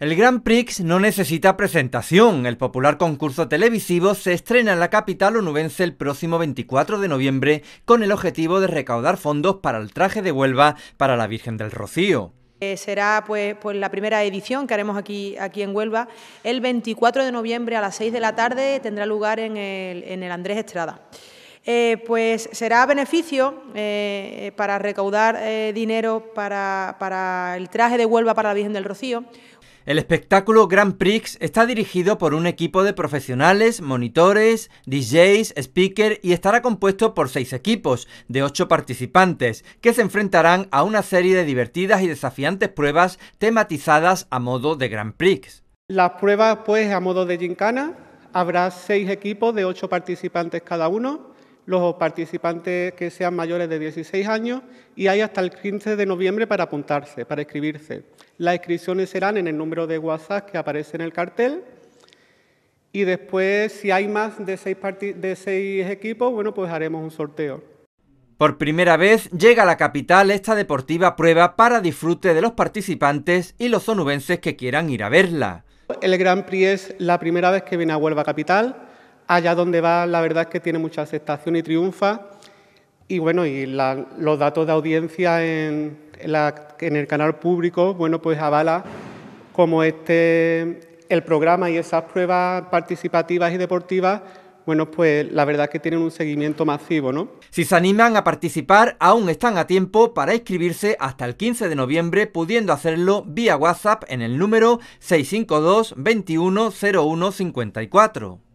El Grand Prix no necesita presentación. El popular concurso televisivo se estrena en la capital onubense el próximo 24 de noviembre con el objetivo de recaudar fondos para el traje de Huelva para la Virgen del Rocío. Eh, será pues, pues, la primera edición que haremos aquí, aquí en Huelva. El 24 de noviembre a las 6 de la tarde tendrá lugar en el, Andrés Estrada. Eh, pues será beneficio eh, para recaudar dinero para, para el traje de Huelva para la Virgen del Rocío, el espectáculo Grand Prix está dirigido por un equipo de profesionales, monitores, DJs, speaker y estará compuesto por seis equipos de ocho participantes que se enfrentarán a una serie de divertidas y desafiantes pruebas tematizadas a modo de Grand Prix. Las pruebas, pues, a modo de gincana, habrá seis equipos de ocho participantes cada uno los participantes que sean mayores de 16 años y hay hasta el 15 de noviembre para apuntarse, para escribirse. Las inscripciones serán en el número de WhatsApp que aparece en el cartel y después si hay más de seis, de equipos, bueno, pues haremos un sorteo. Por primera vez llega a la capital esta deportiva prueba para disfrute de los participantes y los onubenses que quieran ir a verla. El Gran Prix es la primera vez que viene a Huelva Capital allá donde va, la verdad es que tiene mucha aceptación y triunfa. Y bueno, y los datos de audiencia en, el canal público, bueno, pues avala como este, el programa y esas pruebas participativas y deportivas, bueno, pues la verdad es que tienen un seguimiento masivo, ¿no? Si se animan a participar, aún están a tiempo para inscribirse hasta el 15 de noviembre, pudiendo hacerlo vía WhatsApp en el número 652 54